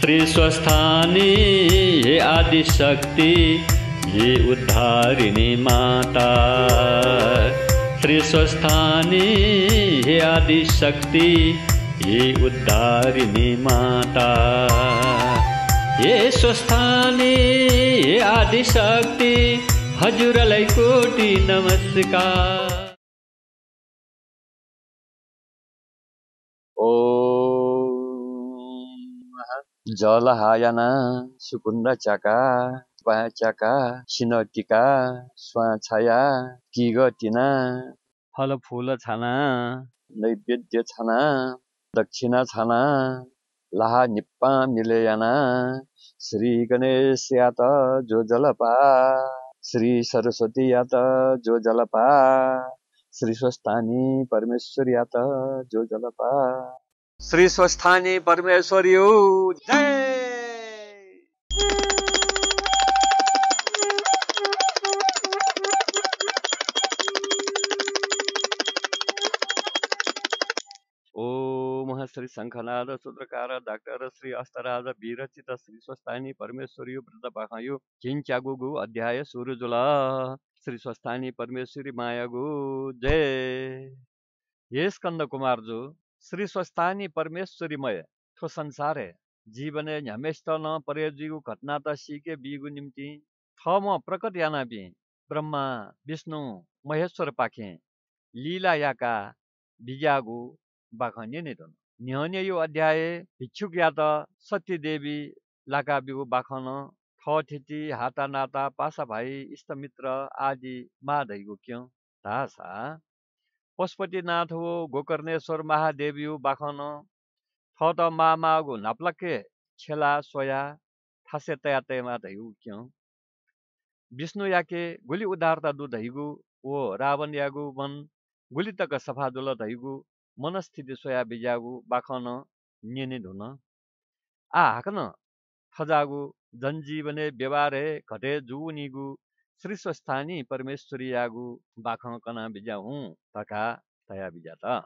श्री स्वस्थानी ये आदिशक्ति ये उद्धारिणी माता श्री स्वस्थानी ये आदिशक्ति ये उद्धारिणी माता ये स्वस्थानी ये आदि शक्ति हजुरलाई कोटि नमस्कार जलहायना सुकुन्द्र च्याका च्याका सिनटिका स्वाछाया किगटिना फलफुल छाना नैवेद्य छाना दक्षिणा छाना लाहा निप्पा मिलेयाना श्री गणेश यात जो जलपा श्री सरस्वती यात जो जलपा श्री स्वस्तानी परमेश्वर यात जो जलपा श्री स्वस्थानी परमेश्वरी जय श्री शङ्खनाद सूत्रकार डाक्टर श्री अस्तराज विरचित श्री स्वस्थानी परमेश्वरी वृद्धपाखयु चिन्च्यागुगु अध्याय सुरुजुल श्री स्वस्थानी परमेश्वरी मायागु जय हे स्कन्द कुमार श्री स्वस्थानी परमेश्वरीमय ठो संसारे जीवने जीवन हमेष्ट न परेजीको घटना त सिके बिगु निम्ति थ म प्रकट यानापि ब्रह्मा विष्णु महेश्वर पाखे लीला याका भिग्यागु बाखन्य निधन निहने यो अध्याय भिक्षुक या त सत्यदेवी लाका बिगु बाखन थ ठिति हाता नाता पासा भाइ इष्टमित्र आदि माधैगु क्यों धासा पशुपतिनाथ हो गोकर्णेश्वर हो बाखन छ त मा मागु नाप्लाके छेला सोया थासे तया तयमा धैगु क्यौ विष्णु याके गुली उदारता दु धैगु ओ रावण यागु मन गुली तक सफा दुल धैगु मनस्थिति सोया बिजागु बाखन नेने धुन आ हाकन थजागु जनजीवने व्यवहारे घटे जुनिगु श्री स्वस्थानी परमेश्वरी यागु बाख कना बिजा हुँ तका तया बिजा त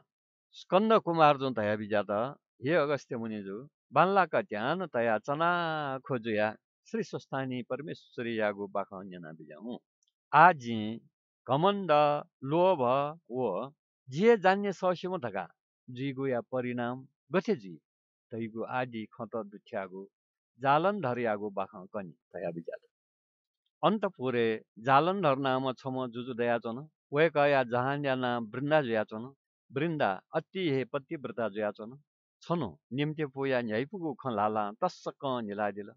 स्कन्द कुमार जुन तया बिजा त हे अगस्त्य मुनिजु बान्लाका ध्यान तया चना खोजुया श्री स्वस्थानी परमेश्वरी यागु बाख अन्यना बिजा हुँ आज घमण्ड लोभ व जे जान्ने सहस्यम थका जुगु या परिणाम जु तैगु आदि खत दुख्यागु जालन धरियागु बाख कनि तया बिजा అంతఃపురే జాలంధర్ నామ ఛమ జుజుదయాచన వయకయా జహాన్యానా वृन्दा జయాచన బృందా अति हे पतिव्रता జయాచన छनु निम्ते पोया न्याइपुगु खलाला तस्सक निलादिल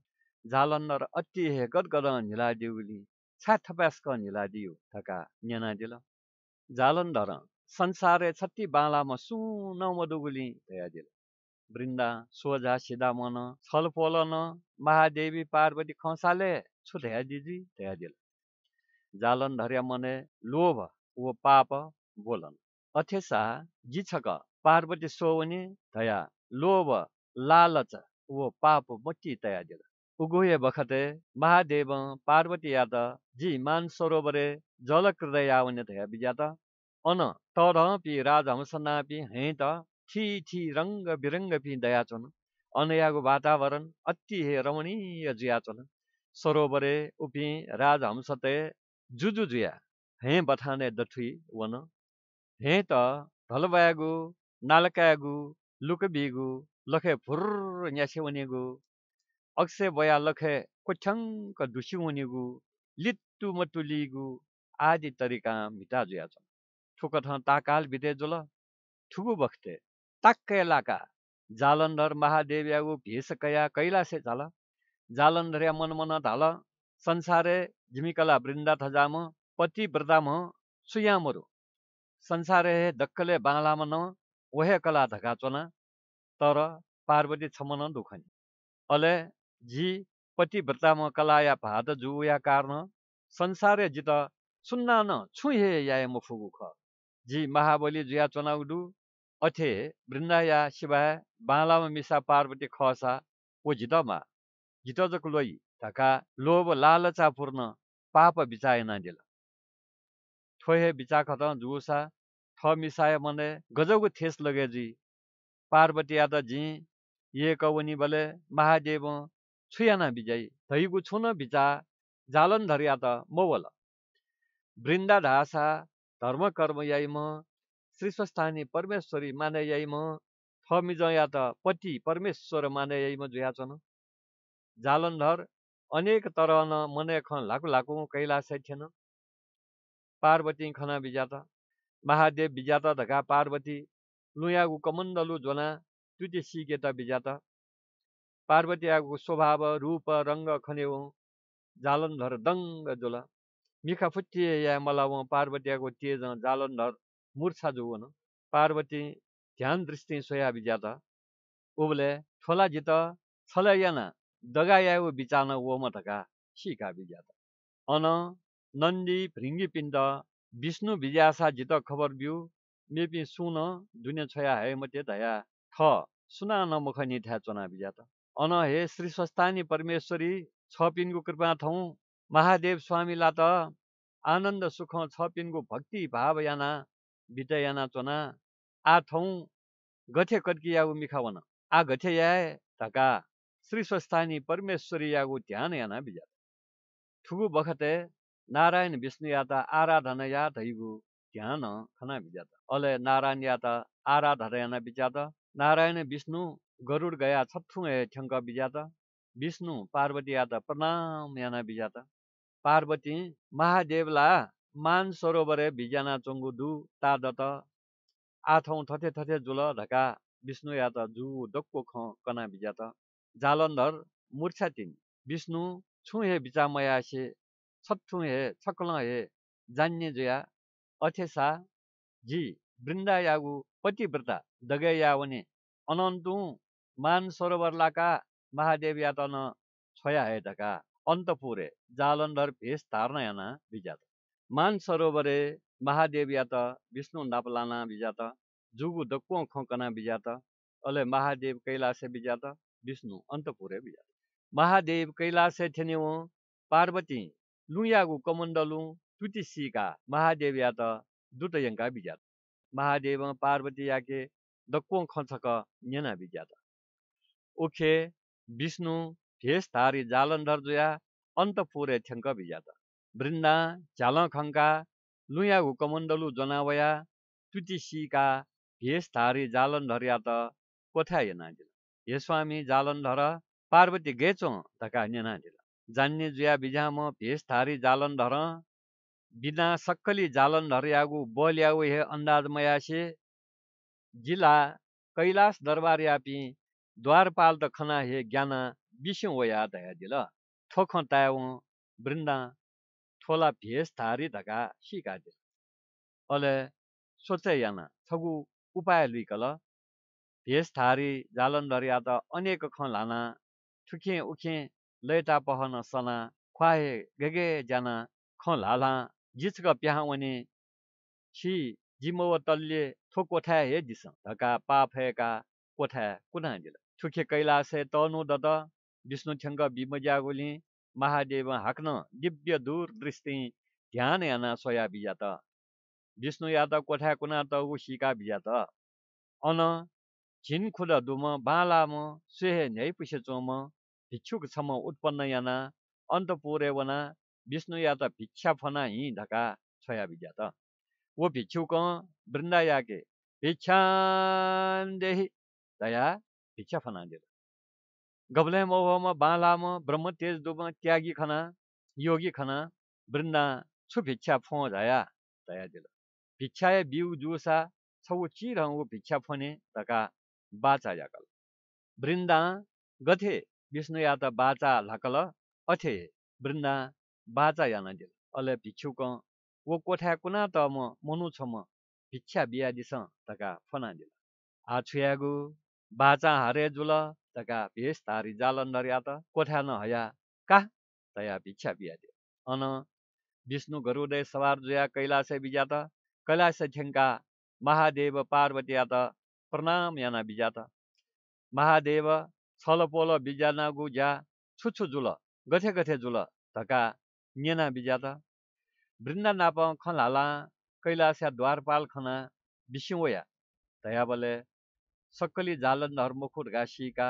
जालन्धर अति हे गदगद निलादिउली निला निलादिउ थका न्यानादिल जालन्धर संसारे छत्ती बालामा सुन मधुगुली दयादिल वृन्दा सोझा सिधा मन महादेवी पार्वती खसाले जिजी हैजिजी तैजिल जालन धर्या मने लोभ वो पाप बोलन अथेसा छक पार्वती सोवने धया लोभ लालच वो पाप मच्ची तयाजिल उगोये बखते महादेव पार्वती याद जी मान सरोवरे जल जलकृदय यावने धया बिजात अन तर पि राज त हेत छि ठी रङ्ग विरङ्ग पि दयाचन अनयाको वातावरण अति हे रमणीय जियाचन सरोवरे उपी राज हमसते जुजु जुया बठाने दठुई वन हे त ढलबायागु नालकायागु लुकबिगु लखे फुर न्यासे वनेगु अक्से बया लखे कोठ्याङ्क दुसि वनेगु लिट्टु मटुलिगु आदि तरिका मिता जुया छ ठुक ताकाल बिते जुल ठुगु बख्ते ताक्कै लाका जालन्धर महादेव यागु कया कैलासे झाला जालंधर्या मन मन ढाल संसारे झिमिकला वृन्दा थजाम पति व्रताम सुयामरु संसारे हे दक्कले बालाम न ओहे कला धका चोना तर पार्वती छमन दुखनी अले झी पति व्रताम कलाया भात जुया कारण संसारे जित सुन्ना न छुहे याय मुखु ख जी महाबली जुया चनाउडु अथे वृन्दाया शिवाय बालामा मिसा पार्वती खसा जितमा ghitajakuloi taka lobo lalachaapurna papa bichayanadila थोहे खत जुसा थ मिसाय मने गजौको थेस लगे जी पार्वती याद जी ये कवनी बले महादेव छुयाना विजयी धैगु छु न बिचा जालन त मोबल वृन्दा ढासा धर्म कर्म याइ म श्रीस्वस्थानी परमेश्वरी माने याइ म थ मिजया त पति परमेश्वर माने याइ म जुया छन् अनेक ಜಾಲಂಧರ್ ಅನೇಕ ತರಹನ ಮನೆಯ लाकु ಲಾಕು ಕೈಲಾಸ थिएन पार्वती खना बिजाता महादेव बिजाता धका पार्वती लुयागु कमण्डलु झोना तुते सिगेता बिजाता पार्वती आगु स्वभाव रूप रङ्ग खनेउ जालन्धर दङ्ग जोला मिखा फुच्चे या मला पार्वती आगो तेज जालन्धर मूर्छा जुवन पार्वती ध्यान दृष्टि सोया बिजाता उबले ठोला जित छलयाना ओ म łomotoka, सिका bidziata. अन नन्दी भृङ्गी पिण्ड विष्णु विज्यासा जित खबर बिउ मेपि सुन दुनिया छया हे म धया ठ सुना न मुख निथ्या चना भिजा अन हे श्री स्वस्थानी परमेश्वरी छ पिनको कृपा थौ महादेव स्वामी ला त आनन्द सुख छ पिनको भक्ति भाव याना याना चना आ थौ गठे कट्किया मिखा आ गठे या धका श्री स्वस्थानी परमेश्वरी यागु ध्यान याना भिजात थुगु बखते नारायण विष्णु या त या धैगु ध्यान खना खनाभिजात अले नारायण या त याना राना बिजात नारायण विष्णु गरुड गया छु ठ्याङ्क बिजात विष्णु पार्वती या त प्रणाम याना बिजात पार्वती महादेवला मान सरोवरे भिजाना चंगु दु तादत आठौँ थथे थथे जुल ढका विष्णु या त जु डक्को ख कना भिजात जालन्धर मूर्छा तिन विष्णु छुहे बिचामयासे छुहे छक्लहे जान्यजया अथेसा जी वृन्दायागु पतिव्रता यावने अनन्तु मान सरोवरलाका महादेव यातन छया हेतका अन्तपुरे जालन्धर भेष तार्न याना विजात मान सरोवरे महादेव यात विष्णु नापलाना विजात जुगु दक्व खङ्कना विजात अले महादेव कैलासे विजात विष्णु अन्तपुरे ವಿಜಯ महादेव कैलाश ठेनेव पार्वती लुयागु कमण्डलु तुतिसीका महादेव या त दुटयङ्का विज्ञात महादेव पार्वती याके दक्को खन्छक नेना विज्ञात ओखे विष्णु भेष थारी जालन्धर जुया अन्तपुरे ठ्याङ्क विज्ञात वृन्दा झाल खङ्का लुयागु कमण्डलु जनावया तुतिसीका भेष थारी जालन्धर या त कोथायना 예수함이 잘런더라 पार्वती 게쫌 धका 아니나니라 जान्ने जुया 비자모 भेष थारी 잘런더라 बिना सक्कली जालन यागु बल्याउ हे अन्दाज मयासे जिल्ला कैलाश दरबार यापी द्वारपाल त खना हे ज्ञान बिस्यौँ वया दया जिल थोख ताउ वृन्दा थोला भेष थारी धका सिका अले सोचे याना थगु उपाय लुइकल भेषधारी जालनधरिया त अनेक खलाना लाना ठुखे उखे लैटा पहन सना खुवाए गेगे जाना ख लाला जिचक छि जिमो तल्ले थो कोठा हे दिस धका पाफेका कोठा कुना दिल ठुखे कैलासे तनु दद विष्णु ठ्याङ्ग बिमज्यागोली महादेव हाक्न दिव्य दूर दृष्टि ध्यान याना सोया बिजा त विष्णु याद कोठा कुना त उसीका बिजा त अन 긴 쿠라 두마 발라모 스헤 냐이프시 조모 비축 भिक्षा फना 언더포레와나 비스누야다 비챠파나 이다가 쳐야비자다 워 비축어 브른다야게 비찬데 दया भिक्षा फना गबले मोहम बालाम ब्रह्म तेज त्यागी खना योगी खना वृन्दा छु भिक्षा फो दया दया दिल भिक्षाय बिउ जुसा छौ चिरंगो भिक्षा फने तका बाचा याकल वृन्दा गथे विष्णु या त बाचा लकल अथे वृन्दा बाचा याना दिल अले भिक्षुक वो कोठा कुना त म मनु छ म भिक्षा बिया दिस तका फना दिल आ छुयागु बाचा हरे जुल तका भेष तारी जालन्धर यात कोठा न हया का तया भिक्षा बिया अन विष्णु गरुदय सवार जुया बिजा त कैलाश झ्याङ्का महादेव पार्वती त प्रणाम याना बिजाता महादेव छलपोल बिजानागु ज्या छुछु जुल गथे गथे जुल धका न्याना बिजाता वृन्दा नाप खनहाला कैलास्या द्वारपाल खना दया दयाबले सक्कली जालन हर्मुखुट गासीका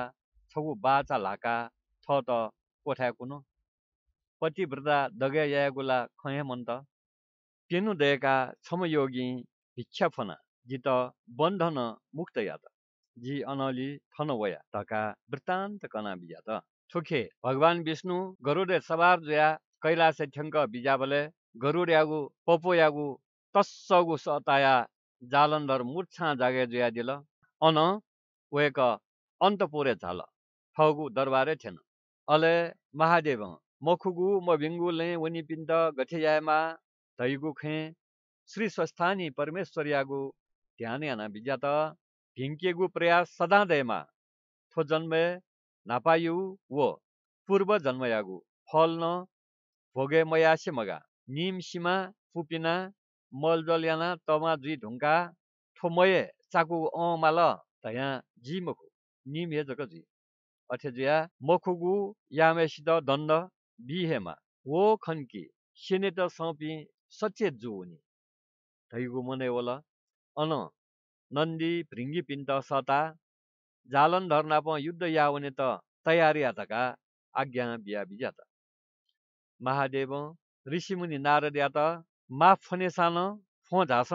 छगु बाचा लाका छ त कोठा कुनु पतिव्रता दगे यागुला खय मन्त पेनु दयका योगी भिक्षा फना यात जी ಮುಕ್ತಯಾತ ಜಿ ಅನಲಿ ಥನವಯ ತಕ ವೃತ್ತಾಂತ ಕನಾಬಿಯಾತ ठुखे भगवान विष्णु गरुडे सवार जुया कैलास ठ्यङ्क बिजाबले गरुड्यागु पपोयागु तस्सगु सताया जालन्धर मुर्छा जागे जुया दिल अन वेक अन्तपुरे झाल ठगु दरबारे थेन अले महादेव मखुगु म भिङ्गु ले वनि पिण्ड धैगु खे श्री स्वस्थानी परमेश्वरयागु ध्यान आना बिज्या त ढिङकिएको प्रयास सदा दैमा थो जन्मय नापायु पूर्व जन्मयागु फल न भोगे मया मगा निम सिमा फुपिना मलजल याना तमा जुई ढुङ्गा थोमय चाकु मखु निम हे अठेजु मखुगु यासित दण्ड बिहेमा वो खन्की त सपी सचेत जुनी धैगु ढैगु मनै ओल अन नन्दी भृङ्गी पिन्त सता जालन धर्ना प युद्ध याउने त तयारी आतका आज्ञा बिया बियाबिजात महादेव ऋषिमुनि नारद यात फने सान फो झास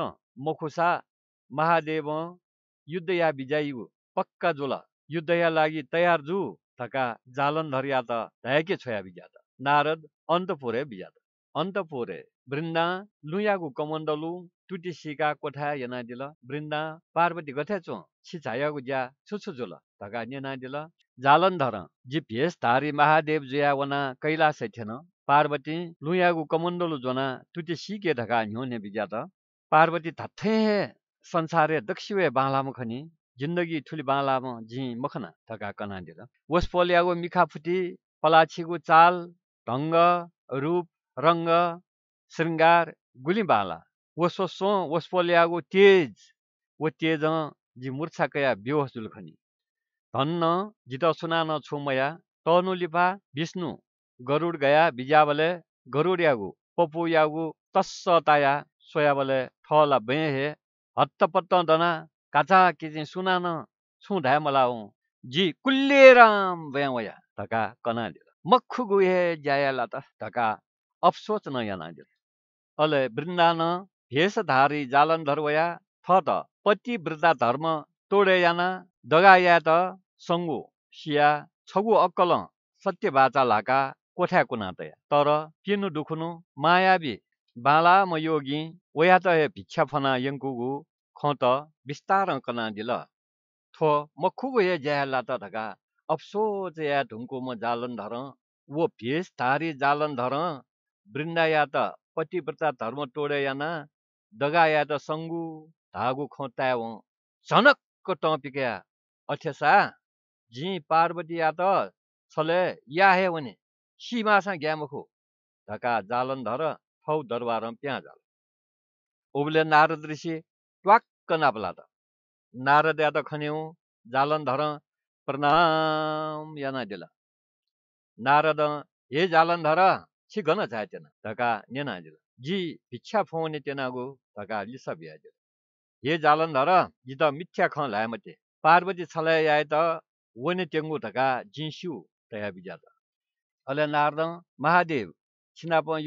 मखुसा महादेव युद्ध या बिजायु पक्का जोला युद्ध या लागि तयार जु थका धरिया त धयाके छोया बिजात नारद अन्त पोरे बिजात अन्त पोरे वृन्दा लुयागु कमण्डलु टुटिसिका कोठा यनादिल वृन्दा पार्वती चो छिछायागु ज्या जुल धगा यनादिल जालन्धर जि धारी महादेव जुया वना कैलासै थेन पार्वती लुयागु कमण्डलु जोना टुटिसिके धगा ने बिज्या त पार्वती थाथे संसारे दक्षिवे मुखनी जिन्दगी ठुली बालाम झि मखना धगा कनादिल वस्पोलियागु मिखाफुटी पलाछीको चाल ढङ्ग रूप रङ्ग श्रृंगार गुलिबाला वो सो वस पोल्यागो तेज व तेज जि मूर्छा कया बेहोस दुलखनी धन्न जित सुना न मया तनु लिपा विष्णु गरुड गया बिजावले गरुड यागु पपु यागु तस्स ताया सोयाबले ठला बेहे हत्तपत्त दना काचा सुना न छु धाय मलाउ जी कुल्ले राम वया धका कना मखु मख्खु गुहे ज्यायाला त धका अफसोच न याना दिल अले वृन्दान भेषधारी जालन्धर्वया थ त पति वृद्धा धर्म तोडेयाना दगाया त सङ्गो सिया छगु अक्कल सत्य बाचा लाका कोठ्या कुनातया तर किनु दुखुनु मायावी बाला म योगी ओया त हे भिक्षा फना यङ्कुगु ख त विस्तार कना दिल थो म खुगु हे ज्याला त ढका अफसोच या ढुङ्कु म जालन धर वो भेष धारी जालन धर वृन्दा या त पतिव्रता धर्म टोडे याना दगाया त सङ्गु धागु खोताया वँ झनक्क टपिक्या अठेसा झी पार्वती या त छले याहे हे भने सीमासँग ग्यामुखो ढका जालन धर थौ दरबार प्याँ जाल उब्ले नारद ऋषि ट्वाक्क नाप्ला त नारद या त खन्यौ जालन धर प्रणाम याना दिला नारद हे जालन धर chigana chayatena, taka nena ajila. Ji pichya phone tena go, जालन lisa biyajila. Ye jalan dara, jita mithya khan layamate. Parvati chalaya yayata, wane tengu taka jinshu taya bijata. Mahadev nardan, Mahadev, chinapan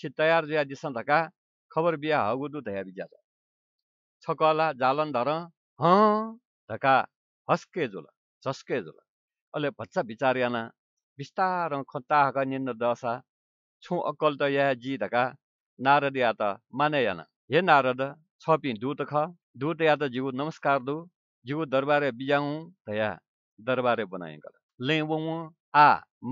तयार disan खबर बिहा हगुदु दया बिजा छकला जालन धर ह धका हस्के जोला झस्के जोला अले बच्चा बिचार बिस्तार निन्न निन्द छु अक्कल धका नारद या त माने हे नारद छपि ख नमस्कार दु जिउ दरबारे बिजाउ धया दरबारे बनाएर आ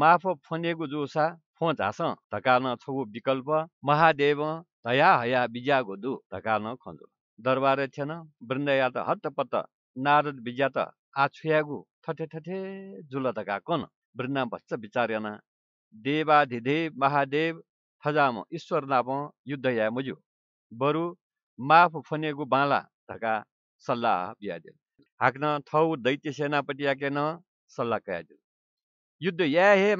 माफ फनेगु जोसा फो झास न छो विकल्प महादेव धया हया बिजागो धका न खो दरबारे थिएन वृन्द या त हत नारद बिजा त आठे ठे जुल कोन वृन्दा वृन्नाभत्स विचार्यना देवाधिदेव महादेव थजाम ईश्वर नाप युद्ध या मुजु बरु माफ फनेगु बाला धका सल्लाह बिहाजेल हाक्न थौ दैत्य सेनापति याकेन सल्लाह कयाजेल युद्ध या हे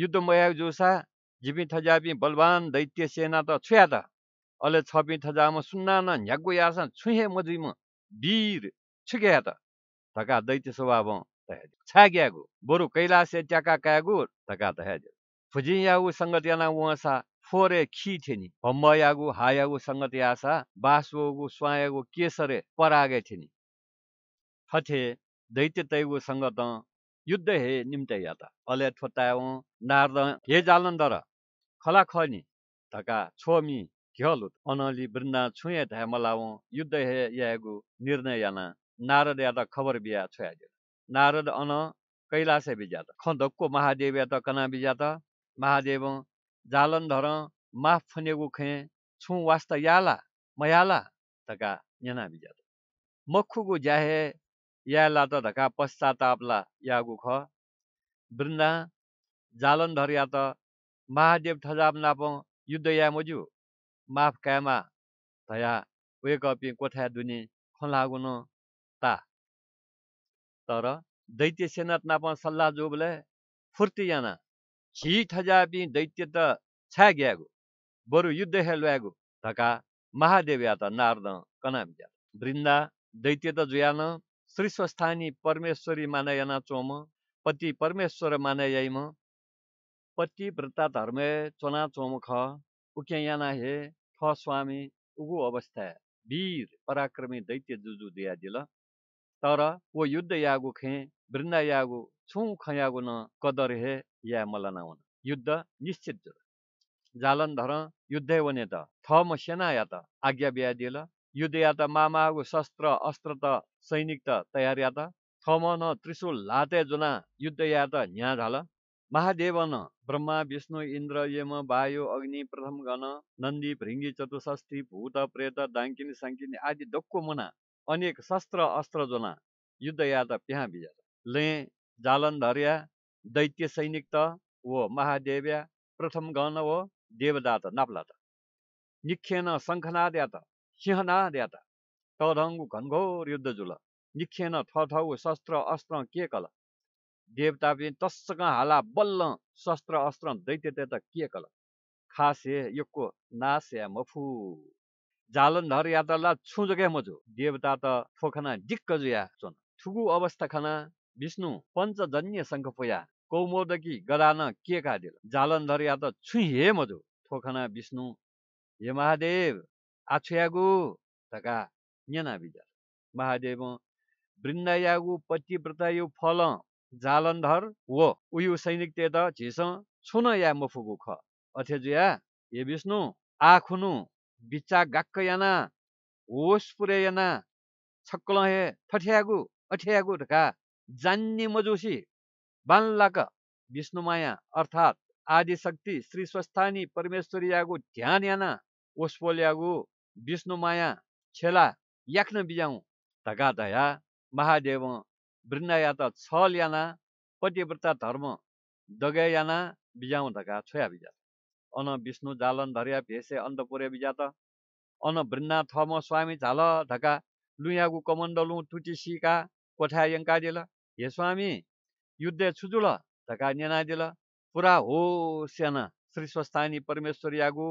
युद्ध मया जोसा जिपी थजापी बलवान दैत्य सेना त छुया त अले छपी थजाम सुन्ना न न्यागु यासन छुहे मजुइम वीर छुके त धका दैत्य स्वभाव Tayajud. Tsagiagu. Boru Kailase Jaka Kayagur. Taka Tayajud. Fujiyagu Sangatiyana Wasa. फोरे खि थिएनी यागु हायागु सङ्गति आशा बासुगु स्वायागु केसरे परागे थिएनी फथे दैत्य तैगु सङ्गत युद्ध हे निम्त याता अले ठोटायो नार्द हे जालन्दर खला खनि तका छोमी घ्यलु अनली वृन्दा छुए धमलाउ युद्ध हे यागु निर्णय याना नारद याता खबर बिया छोया नारद ನಾರದ खो महादेव या त कना ಯಾತ त महादेव महादेव धर माफ ಫನೆಗು खे छु वास्त याला मयाला धका यना बिजात मखुगु ज्याहे याला त धका पश्चातापला यागु ख वृन्दा जालन्धर या त महादेव थजाप नाप युद्ध या मजु माफ कामा धया वेक अपि कोठा दुनी खलागुन तर दैत्य सेना नापा सल्लाह जो बोले फुर्ती जाना छीठ हजार भी दैत्य त छा गया बरु युद्ध है लोया गो धका महादेव या त नारद कना बिजा वृन्दा दैत्य त श्री स्वस्थानी परमेश्वरी मानयना चोम पति परमेश्वर म पति व्रता धर्म चोना चोम ख उक्याना हे ख स्वामी उगु अवस्था वीर पराक्रमी दैत्य जुजु दिया दिला तर युद्ध युद्ध खे वृन्दा ಬೃಂದ छु खयागु न कदर हे या ಯಾ ಮಲನಾವನ युद्ध निश्चित जालन जालंधर युद्ध वने त थ म सेना या त आज्ञा बिहा दिएल युद्ध या त मामाको शस्त्र अस्त्र त सैनिक त तयार या त थ म न त्रिशूल लाते जुना युद्ध या त न्या झाल महादेव न ब्रह्मा विष्णु इन्द्र यम वायु अग्नि प्रथम गण नन्दी भृङ्गी चतुषष्ठी भूत प्रेत दाङ्किनी साङ्किनी आदि डक्को मुना अनेक शस्त्र अस्त्र जोना युद्ध यादव त्यहाँ भिज ले दैत्य सैनिक त वो महादेव्या प्रथम गण वो देवदात त निखेन द्या त तदङ्गु घनघोर युद्ध जुल निखेन थौ शस्त्र अस्त्र के कल देवता पनि तस्क हाला बल्ल शस्त्र अस्त्र दैत्य त्यता के कल खासे योको या मफु जालन्धर यातला क्या मजु देवता त ठोखना डिक्क जुया चुन ठुगु अवस्था खना विष्णु पञ्चजन्य शङ्खपुया कौमोदकी गदान के का दिल जालन्धर या छु हे मजु ठोखना विष्णु हे महादेव आछुयागु तका न्याना विचार महादेव वृन्दायागु पतिव्रता यो फल जालन्धर वो उयु सैनिक ते त झिस छुन या मफुगु ख अथे जुया हे विष्णु आखुनु बिचा गाक्कयाना याना पुर्याना हे ठठ्यागु अठ्यागु ढका जान्ने मजोसी बान्लाक विष्णुमाया अर्थात् शक्ति श्री स्वस्थानी परमेश्वरी परमेश्वरीयागु ध्यान याना ओस्पोल्यागु विष्णुमाया छेला याख्न बिजाउ ढका धया महादेव त छल याना पतिव्रता धर्म दगयाना बिजाउ ढका छोया बिजा अन विष्णु जालन धरिया भेसे अन्तपुरे विजात अन बृन्ना थम स्वामी झाल ढका लुयागु कमण्डलु टुटी सिका कोठा दिल हे स्वामी युद्ध छुजुल ढका दिल पुरा हो सेना श्री स्वस्थानी परमेश्वर यागु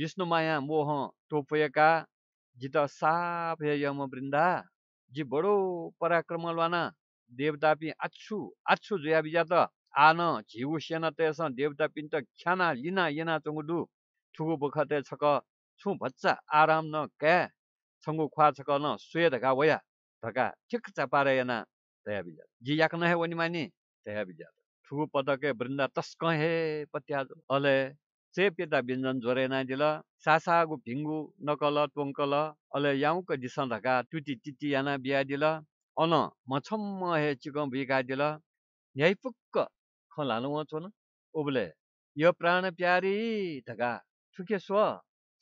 विष्णु माया मोह टोपयका जित साफ हे यम वृन्दा जी बडो पराक्रम लाना देवतापी आछु आछु जुया विजात आना जीव सेना ते सा देवता पिंत ख्याना लिना येना तुंग दु थुगु बखते छक छु बच्चा आराम न क्या छंगु ख्वा छक न सुए धका वया धका ठिक छ पारे याना तया बिजा जि याक न हे वनि मानी तया बिजा ठुगु पदके वृंदा तस क हे पत्याज अले से पिता बिन्जन जोरे न दिल सासा नकल तुंगकल अले याउक क दिसन धका टुटि टिटि याना बिया अन मछम हे चिकम बिका दिल न्याय वा छोन ओबले यो प्राण प्यारी ढगा ठुके स्व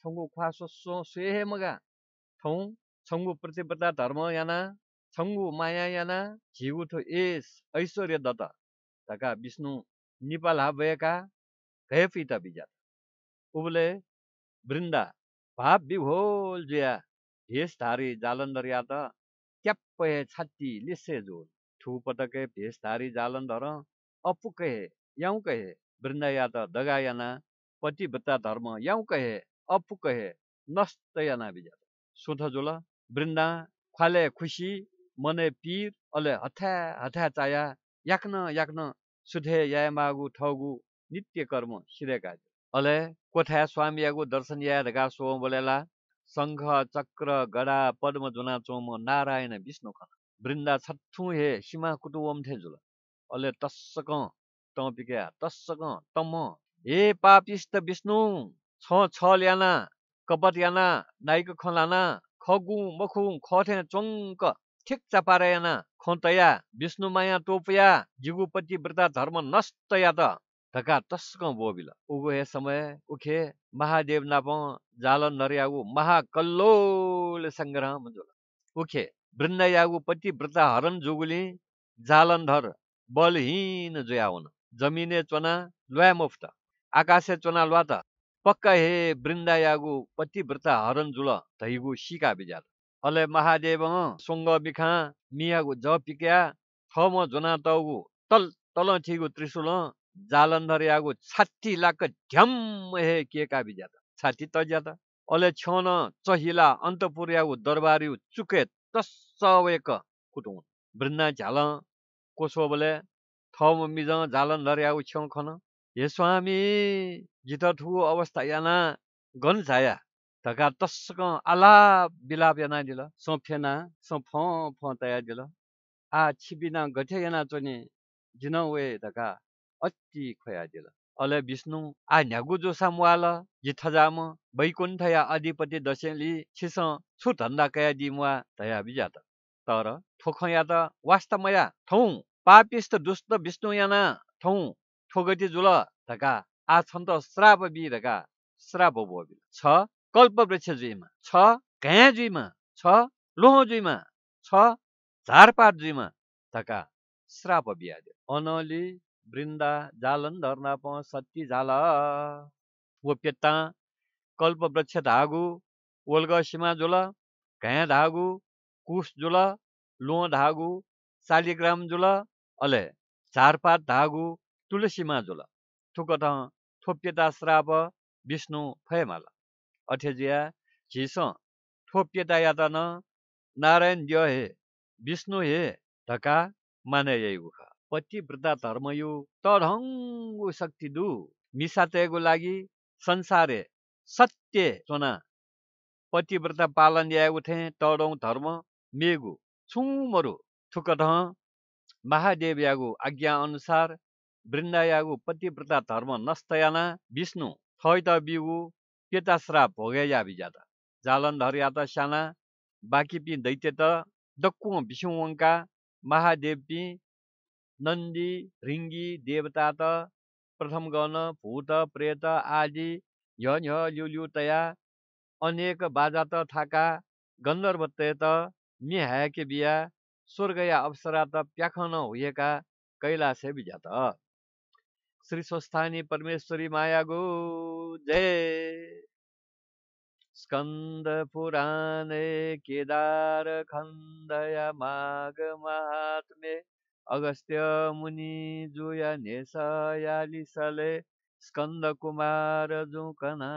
छङ्गु खुवा स्व स्वे मगा ठौ छङ्गु प्रतिबद्धता धर्म याना छङ्गु माया याना झिगुठो एस ऐश्वर्य दत्त ढका विष्णु नेपाल हाभएका पिता बिजा उबले वृन्दा भाव बिभोल जुया भेषधारी जालन्धर या त क्याप्पे छाती लेसे जोल ठु पटके भेषधारी जालन्धर अपु कहे याउ कहे वृन्दयात दगायाना पतिवत्ता धर्म याउ कहे अपु कहे नस्तयाना बिजा सुध जोल वृन्दा ख्वाले खुसी मने पीर अले हथ्या हथ्या चाया याक्न याक्न सुधे या मागु ठगु नित्य कर्म सिरेका अले कोठा स्वामी दर्शन या धगा सो बोलेला संघ चक्र गडा पद्म जुना चोम नारायण विष्णु खन वृन्दा छत्थु हे सीमा कुटुवम थे जुल अले टस्सक बिग्या टस्सक टम्म हे पापिष्ट विष्णु छ छ ल्याना कपट याना नाइको खलाना खगु मखु खथे चङ्क ठिक चापारायाना खन्तया विष्णुमाया टोपया जिगुपति व्रता धर्म नष्टया त ढका तस्क बोबिल उगो हे समय उखे महादेव नाप जाल नर्यागु महाकल्लोल सङ्ग्रह उखे वृन्दयागु पति व्रता हरन जुगुली जालन्धर बलहीन जुयावन जमिने चोना लोया मुफ्त आकाशे चोना त पक्का हे वृन्दा यागु पतिव्रता हरन जुल धैगु सिका बिजाल अले महादेव सोङ्ग बिखा मियागु ज पिक्या थ म तौगु तल तल ठिगु त्रिशुल जालन्धर यागु छाती लाक ढ्याम हे केका त छाती त अले छन चहिला अन्तपुर यागु दरबारी चुके तस्सवेक कुटुङ वृन्दा झाल झाल नरिया 잘은 खन हे स्वामी गीत 지터투 अवस्था याना गन छाया धका तस्क आलाप बिलाप याना दिल सोफेना सफ फ तया दिल आ छिबिना गठे याना चोने जिन वे धका अति खोया दिल अले विष्णु आ न्यागु जोसा मुआल जिथजाम जाम बैकुण्ठया अधिपति दशैली छिस छु धन्दा कया दिमुआ तया बिजात तर ठोखया त वास्तमया ठौ पापिस्त दुष्ट विष्णुयाना ठौँ ठोगति जुल धका आछन्त श्राप बि धका श्राप बोबिल छ कल्प वृक्ष जुइमा छ घया जुइमा छ लोह जुइमा छ झारपात जुइमा धका श्राप बिहादे अनली वृन्दा जालन धर्नाप सत्य झाल वो पेत्ता कल्प वृक्ष धागु ओल्ग सिमा जुल घया धागु जुल लो धागु शालिग्राम जुल अले झारपात धागु तुलसीमा जुल थुकत थोप्यता श्राप विष्णु फयमाला अठेजिया झिस थोप्यता यातन नारायण दियो हे विष्णु हे ढका माने उख पतिव्रता धर्म यो शक्ति दु मिसातेको लागि संसारे सत्य सोना पतिव्रता पालन ल्याएको उठे तडौँ धर्म ಮೇಗು ಸೂಮರು ಥುಕತಃ आज्ञा आज्ञा अनुसार ವೃಂದಾಯಾಗು पतिव्रता धर्म नस्तयाना विष्णु थैत बिगु केता श्राप भोगया जालन जालन्धर त साना पि दैत्य त दक्कु विषुवङ्का पि नन्दी रिङ्गी देवता त प्रथम गण भूत प्रेत आदि ह्य ह्य अनेक बाजा त थाका गन्धर्वत त निहायाके बिया स्वर्ग या अवसरात प्याखन हुएका कैलासे बिजात श्री स्वस्थानी परमेश्वरी माया गो जय स्कंद पुराणे केदार खन्दया माग महात्मे अगस्त्य मुनि जुया नेसयालिसले स्कंद कुमार जुकना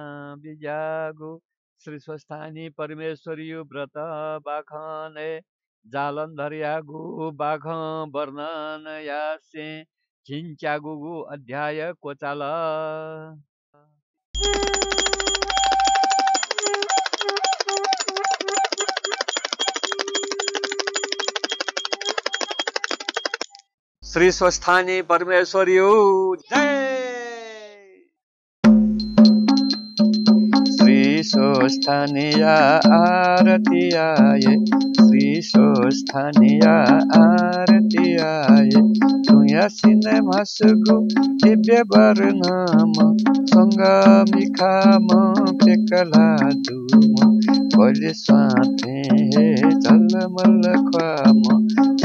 बिजागो श्री स्वस्थानी परमेश्वरी व्रत बाखन गु बाघ वर्णन यासे गुगु अध्याय कोचाल श्री स्वस्थानी परमेश्वरी जय सोस्थानीय आरती आए श्री सोस्थानीय आरती आए तुयासीन मसगु दिव्य वर्णम संगमिखाम पेकला धूम बलि साथे हे झलमल ख्वाम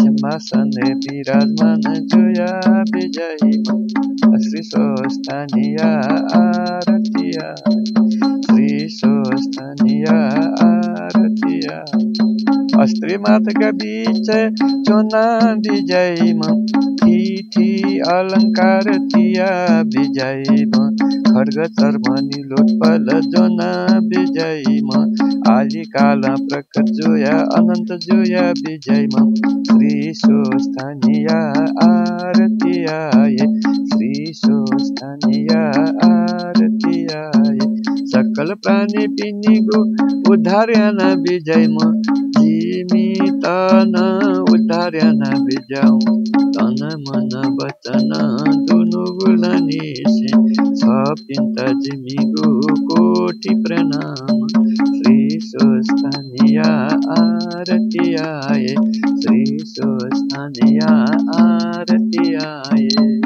सिंहासन विराजमान जोया विजयी श्री सोस्थानीय आरती आए विश्वसनीय आरतीय स्त्री मातका बिच चोना विजयमा तिथि अलङ्कार तिया विजयमा खड्ग चर्मनी लोटपल जोना विजयमा आली काला प्रकट जोया अनन्त जोया विजयमा श्री सुस्थानीय आरतीय श्री सुस्थानीय आरतीय सकल प्राणी पिनिगो उद्धार याना विजय म तन उद्धार तन मन वचन दुनु गुलनी सब चिन्ता जिमीगो कोटि प्रणाम श्री सुस्थानिया आरती आए श्री सुस्थानिया आरती आए